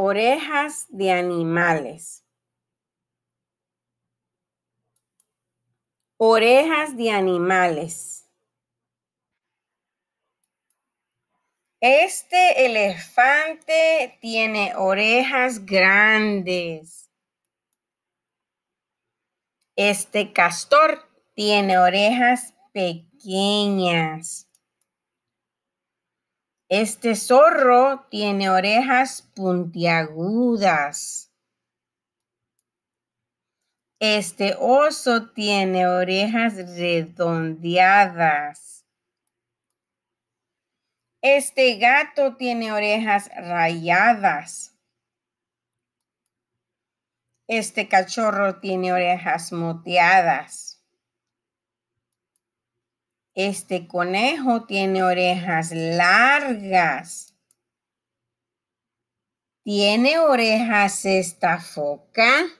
orejas de animales. Orejas de animales. Este elefante tiene orejas grandes. Este castor tiene orejas pequeñas. Este zorro tiene orejas puntiagudas. Este oso tiene orejas redondeadas. Este gato tiene orejas rayadas. Este cachorro tiene orejas moteadas. Este conejo tiene orejas largas. Tiene orejas esta foca.